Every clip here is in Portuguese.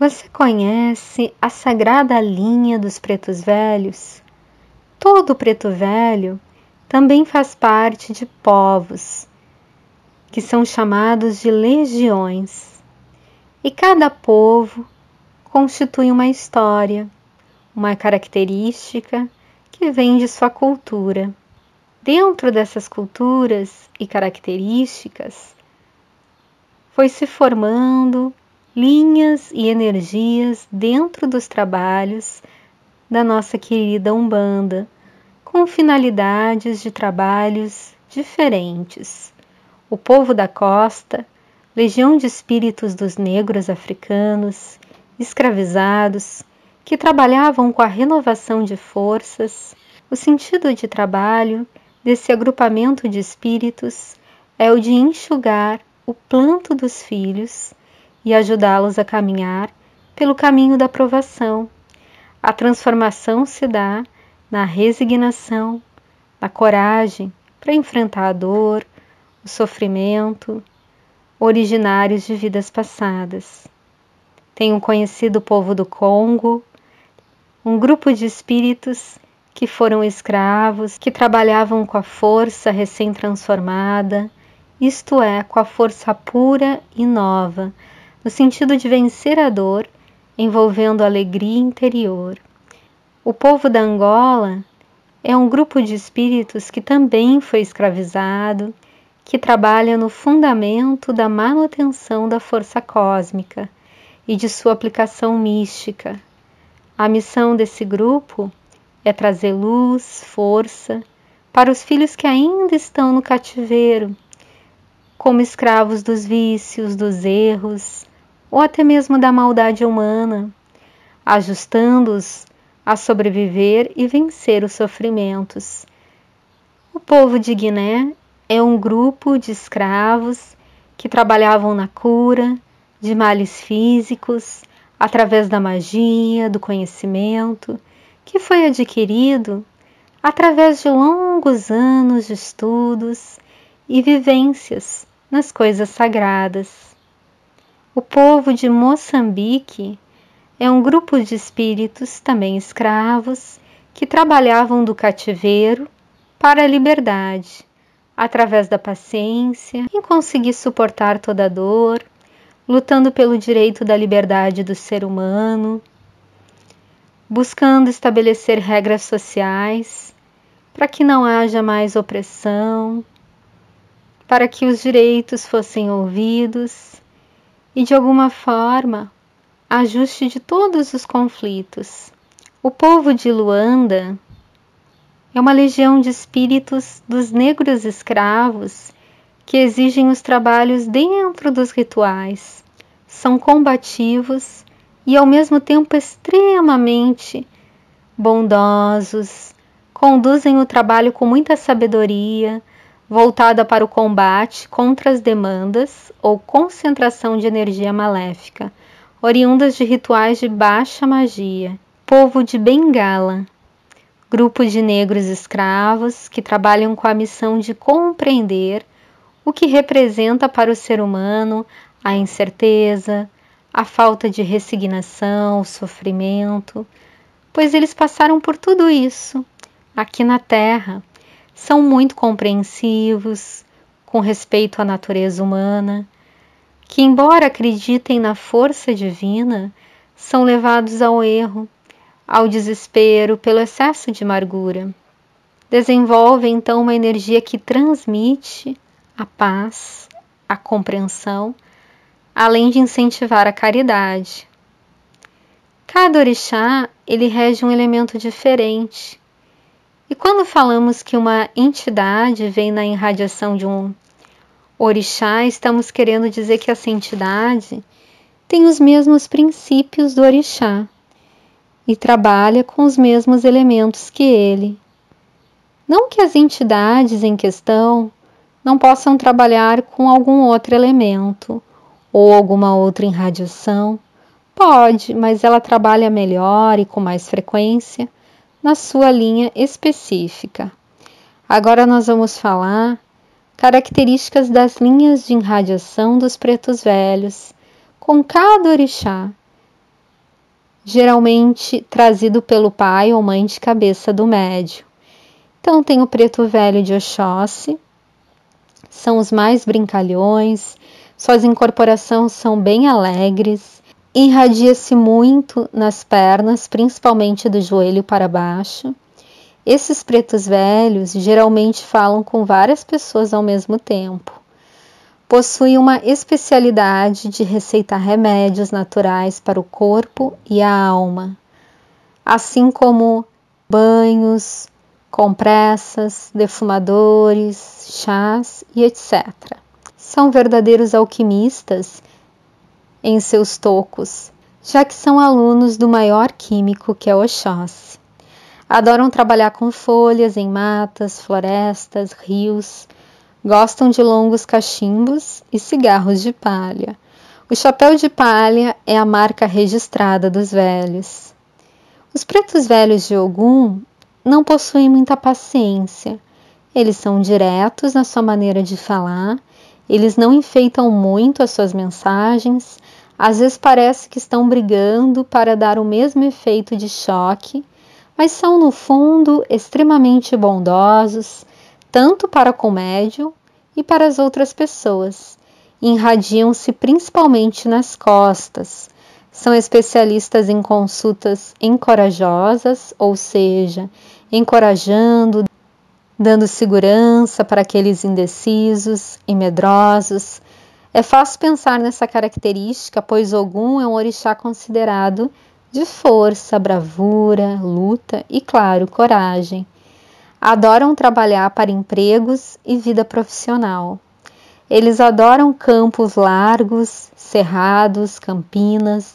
Você conhece a sagrada linha dos pretos velhos? Todo preto velho também faz parte de povos, que são chamados de legiões. E cada povo constitui uma história, uma característica que vem de sua cultura. Dentro dessas culturas e características, foi se formando linhas e energias dentro dos trabalhos da nossa querida Umbanda, com finalidades de trabalhos diferentes. O povo da costa, legião de espíritos dos negros africanos, escravizados, que trabalhavam com a renovação de forças, o sentido de trabalho desse agrupamento de espíritos é o de enxugar o planto dos filhos e ajudá-los a caminhar pelo caminho da provação. A transformação se dá na resignação, na coragem para enfrentar a dor, o sofrimento, originários de vidas passadas. Tenho conhecido o povo do Congo, um grupo de espíritos que foram escravos, que trabalhavam com a força recém-transformada, isto é, com a força pura e nova no sentido de vencer a dor, envolvendo alegria interior. O povo da Angola é um grupo de espíritos que também foi escravizado, que trabalha no fundamento da manutenção da força cósmica e de sua aplicação mística. A missão desse grupo é trazer luz, força para os filhos que ainda estão no cativeiro, como escravos dos vícios, dos erros, ou até mesmo da maldade humana, ajustando-os a sobreviver e vencer os sofrimentos. O povo de Guiné é um grupo de escravos que trabalhavam na cura de males físicos através da magia, do conhecimento que foi adquirido através de longos anos de estudos e vivências nas coisas sagradas. O povo de Moçambique é um grupo de espíritos, também escravos, que trabalhavam do cativeiro para a liberdade, através da paciência, em conseguir suportar toda a dor, lutando pelo direito da liberdade do ser humano, buscando estabelecer regras sociais para que não haja mais opressão, para que os direitos fossem ouvidos e, de alguma forma, ajuste de todos os conflitos. O povo de Luanda é uma legião de espíritos dos negros escravos que exigem os trabalhos dentro dos rituais. São combativos e, ao mesmo tempo, extremamente bondosos, conduzem o trabalho com muita sabedoria, voltada para o combate contra as demandas ou concentração de energia maléfica, oriundas de rituais de baixa magia. Povo de Bengala, grupo de negros escravos que trabalham com a missão de compreender o que representa para o ser humano a incerteza, a falta de resignação, o sofrimento, pois eles passaram por tudo isso aqui na Terra são muito compreensivos com respeito à natureza humana, que, embora acreditem na força divina, são levados ao erro, ao desespero pelo excesso de amargura. Desenvolvem então uma energia que transmite a paz, a compreensão, além de incentivar a caridade. Cada orixá ele rege um elemento diferente, e quando falamos que uma entidade vem na irradiação de um orixá, estamos querendo dizer que essa entidade tem os mesmos princípios do orixá e trabalha com os mesmos elementos que ele. Não que as entidades em questão não possam trabalhar com algum outro elemento ou alguma outra irradiação. Pode, mas ela trabalha melhor e com mais frequência na sua linha específica. Agora nós vamos falar características das linhas de irradiação dos pretos velhos, com cada orixá, geralmente trazido pelo pai ou mãe de cabeça do médio. Então tem o preto velho de Oxóssi, são os mais brincalhões, suas incorporações são bem alegres, irradia-se muito nas pernas, principalmente do joelho para baixo. Esses pretos velhos geralmente falam com várias pessoas ao mesmo tempo. Possui uma especialidade de receitar remédios naturais para o corpo e a alma, assim como banhos, compressas, defumadores, chás e etc. São verdadeiros alquimistas em seus tocos, já que são alunos do maior químico que é Oxóssi. Adoram trabalhar com folhas em matas, florestas, rios. Gostam de longos cachimbos e cigarros de palha. O chapéu de palha é a marca registrada dos velhos. Os pretos velhos de Ogum não possuem muita paciência. Eles são diretos na sua maneira de falar, eles não enfeitam muito as suas mensagens, às vezes parece que estão brigando para dar o mesmo efeito de choque, mas são, no fundo, extremamente bondosos, tanto para com o médium e para as outras pessoas. Irradiam-se principalmente nas costas. São especialistas em consultas encorajosas, ou seja, encorajando, dando segurança para aqueles indecisos e medrosos, é fácil pensar nessa característica, pois Ogum é um orixá considerado de força, bravura, luta e, claro, coragem. Adoram trabalhar para empregos e vida profissional. Eles adoram campos largos, cerrados, campinas,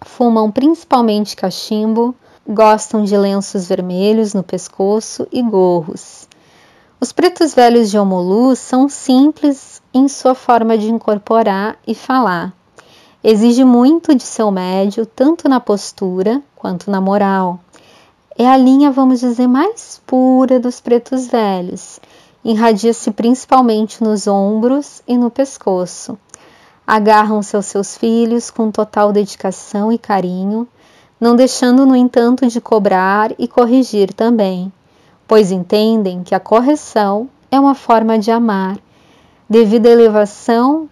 fumam principalmente cachimbo, gostam de lenços vermelhos no pescoço e gorros. Os pretos velhos de Omolu são simples em sua forma de incorporar e falar. Exige muito de seu médio, tanto na postura quanto na moral. É a linha, vamos dizer, mais pura dos pretos velhos. Irradia-se principalmente nos ombros e no pescoço. Agarram-se aos seus filhos com total dedicação e carinho, não deixando, no entanto, de cobrar e corrigir também pois entendem que a correção é uma forma de amar, devido à elevação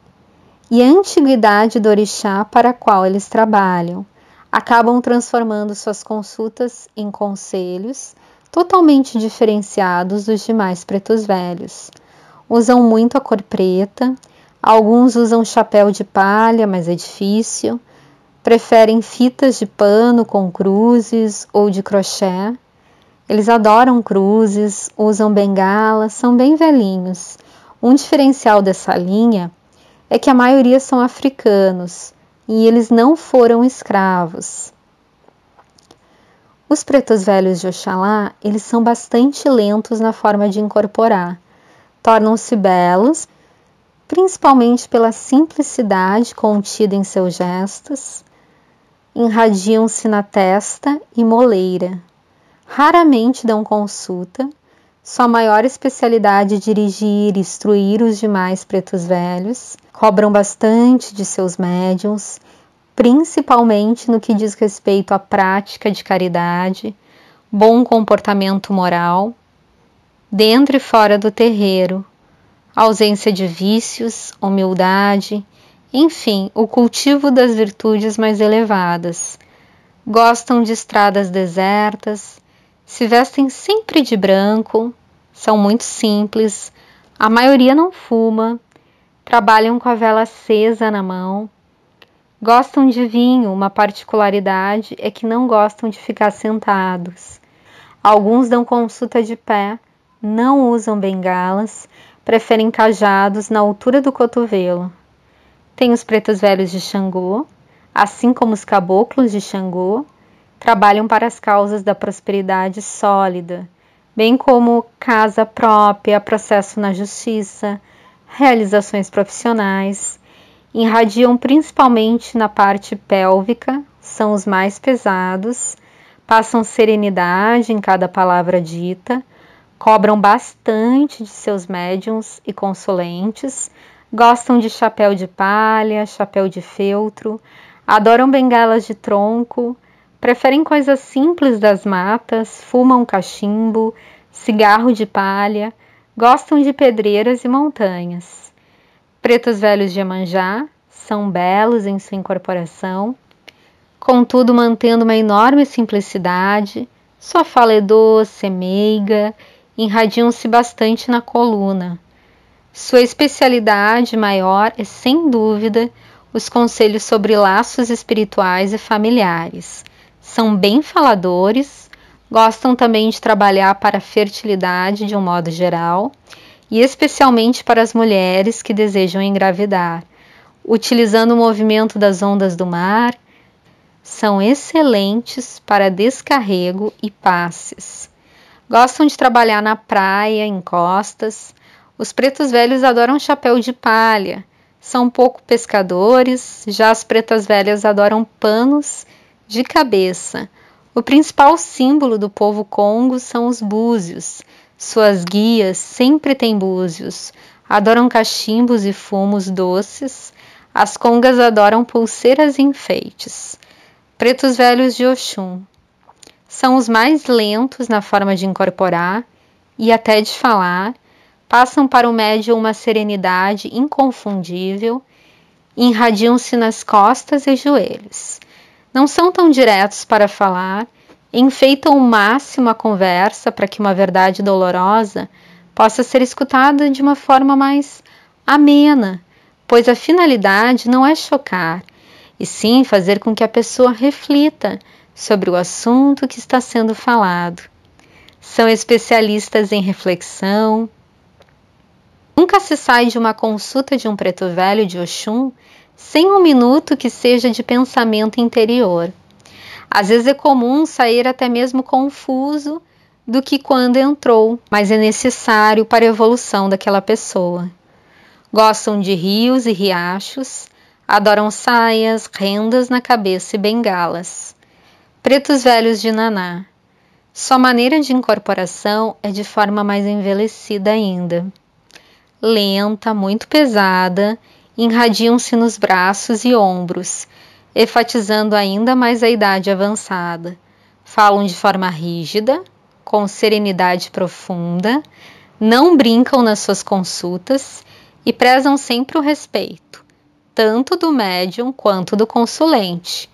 e à antiguidade do orixá para a qual eles trabalham. Acabam transformando suas consultas em conselhos totalmente diferenciados dos demais pretos velhos. Usam muito a cor preta, alguns usam chapéu de palha, mas é difícil. Preferem fitas de pano com cruzes ou de crochê eles adoram cruzes, usam bengalas, são bem velhinhos. Um diferencial dessa linha é que a maioria são africanos e eles não foram escravos. Os pretos velhos de Oxalá, eles são bastante lentos na forma de incorporar. Tornam-se belos, principalmente pela simplicidade contida em seus gestos, irradiam-se na testa e moleira raramente dão consulta, sua maior especialidade é dirigir e instruir os demais pretos velhos, cobram bastante de seus médiums, principalmente no que diz respeito à prática de caridade, bom comportamento moral, dentro e fora do terreiro, ausência de vícios, humildade, enfim, o cultivo das virtudes mais elevadas. Gostam de estradas desertas, se vestem sempre de branco, são muito simples, a maioria não fuma, trabalham com a vela acesa na mão, gostam de vinho. Uma particularidade é que não gostam de ficar sentados. Alguns dão consulta de pé, não usam bengalas, preferem cajados na altura do cotovelo. Tem os pretos velhos de Xangô, assim como os caboclos de Xangô trabalham para as causas da prosperidade sólida, bem como casa própria, processo na justiça, realizações profissionais, irradiam principalmente na parte pélvica, são os mais pesados, passam serenidade em cada palavra dita, cobram bastante de seus médiums e consulentes, gostam de chapéu de palha, chapéu de feltro, adoram bengalas de tronco, Preferem coisas simples das matas, fumam cachimbo, cigarro de palha, gostam de pedreiras e montanhas. Pretos velhos de Emanjá são belos em sua incorporação, contudo mantendo uma enorme simplicidade, sua fala é doce, é meiga, irradiam-se bastante na coluna. Sua especialidade maior é, sem dúvida, os conselhos sobre laços espirituais e familiares, são bem faladores, gostam também de trabalhar para a fertilidade de um modo geral e especialmente para as mulheres que desejam engravidar, utilizando o movimento das ondas do mar. São excelentes para descarrego e passes. Gostam de trabalhar na praia, em costas. Os pretos velhos adoram chapéu de palha. São pouco pescadores, já as pretas velhas adoram panos de cabeça. O principal símbolo do povo congo são os búzios. Suas guias sempre têm búzios. Adoram cachimbos e fumos doces. As congas adoram pulseiras e enfeites. Pretos velhos de Oxum. São os mais lentos na forma de incorporar e até de falar. Passam para o médio uma serenidade inconfundível. Irradiam-se nas costas e joelhos não são tão diretos para falar, enfeitam o máximo a conversa para que uma verdade dolorosa possa ser escutada de uma forma mais amena, pois a finalidade não é chocar, e sim fazer com que a pessoa reflita sobre o assunto que está sendo falado. São especialistas em reflexão. Nunca se sai de uma consulta de um preto velho de Oxum sem um minuto que seja de pensamento interior. Às vezes é comum sair até mesmo confuso do que quando entrou, mas é necessário para a evolução daquela pessoa. Gostam de rios e riachos, adoram saias, rendas na cabeça e bengalas. Pretos velhos de Naná. Sua maneira de incorporação é de forma mais envelhecida ainda. Lenta, muito pesada irradiam-se nos braços e ombros, enfatizando ainda mais a idade avançada. Falam de forma rígida, com serenidade profunda, não brincam nas suas consultas e prezam sempre o respeito, tanto do médium quanto do consulente.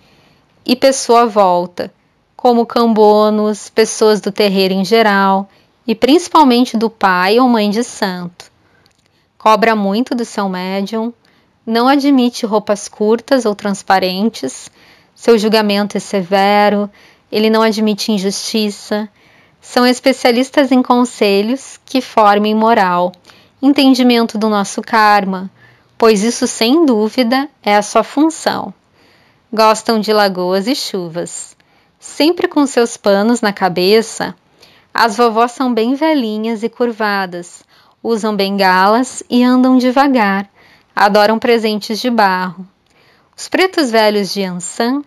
E pessoa volta, como cambonos, pessoas do terreiro em geral e principalmente do pai ou mãe de santo. Cobra muito do seu médium, não admite roupas curtas ou transparentes, seu julgamento é severo, ele não admite injustiça. São especialistas em conselhos que formem moral, entendimento do nosso karma, pois isso sem dúvida é a sua função. Gostam de lagoas e chuvas. Sempre com seus panos na cabeça, as vovós são bem velhinhas e curvadas, usam bengalas e andam devagar adoram presentes de barro. Os pretos velhos de Ansan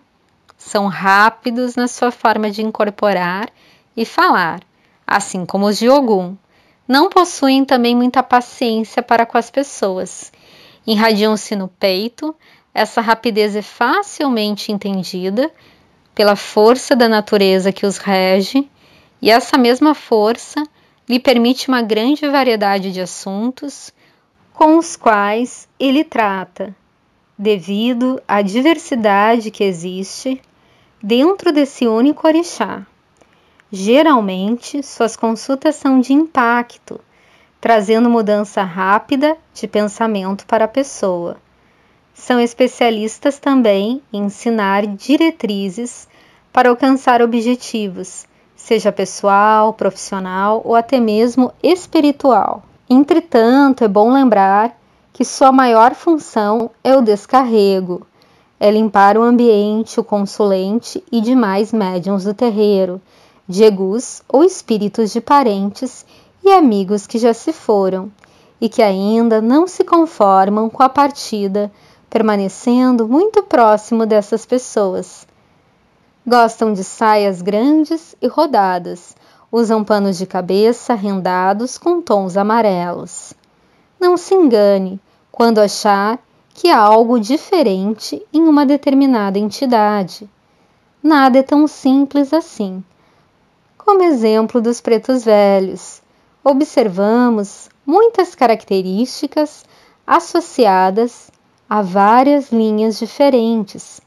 são rápidos na sua forma de incorporar e falar, assim como os de Ogum. Não possuem também muita paciência para com as pessoas. Irradiam-se no peito, essa rapidez é facilmente entendida pela força da natureza que os rege, e essa mesma força lhe permite uma grande variedade de assuntos com os quais ele trata, devido à diversidade que existe dentro desse único orixá. Geralmente, suas consultas são de impacto, trazendo mudança rápida de pensamento para a pessoa. São especialistas também em ensinar diretrizes para alcançar objetivos, seja pessoal, profissional ou até mesmo espiritual. Entretanto, é bom lembrar que sua maior função é o descarrego, é limpar o ambiente, o consulente e demais médiums do terreiro, de egus ou espíritos de parentes e amigos que já se foram e que ainda não se conformam com a partida, permanecendo muito próximo dessas pessoas. Gostam de saias grandes e rodadas, Usam panos de cabeça rendados com tons amarelos. Não se engane quando achar que há algo diferente em uma determinada entidade. Nada é tão simples assim. Como exemplo dos pretos velhos, observamos muitas características associadas a várias linhas diferentes,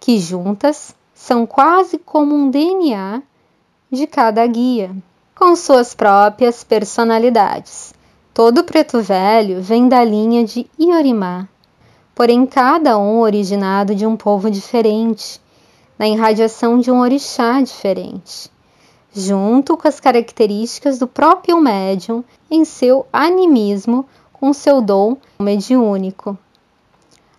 que juntas são quase como um DNA de cada guia, com suas próprias personalidades. Todo preto velho vem da linha de Iorimá, porém cada um originado de um povo diferente, na irradiação de um orixá diferente, junto com as características do próprio médium em seu animismo com seu dom mediúnico.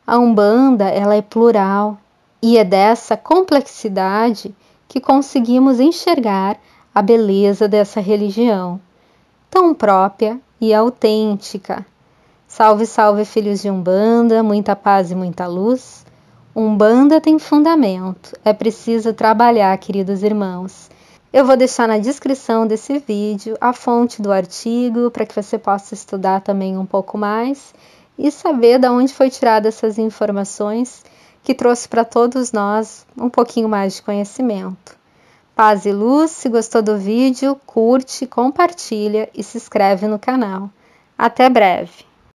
A Umbanda, ela é plural e é dessa complexidade que conseguimos enxergar a beleza dessa religião, tão própria e autêntica. Salve, salve, filhos de Umbanda, muita paz e muita luz. Umbanda tem fundamento, é preciso trabalhar, queridos irmãos. Eu vou deixar na descrição desse vídeo a fonte do artigo para que você possa estudar também um pouco mais e saber de onde foi tirada essas informações que trouxe para todos nós um pouquinho mais de conhecimento. Paz e luz, se gostou do vídeo, curte, compartilha e se inscreve no canal. Até breve!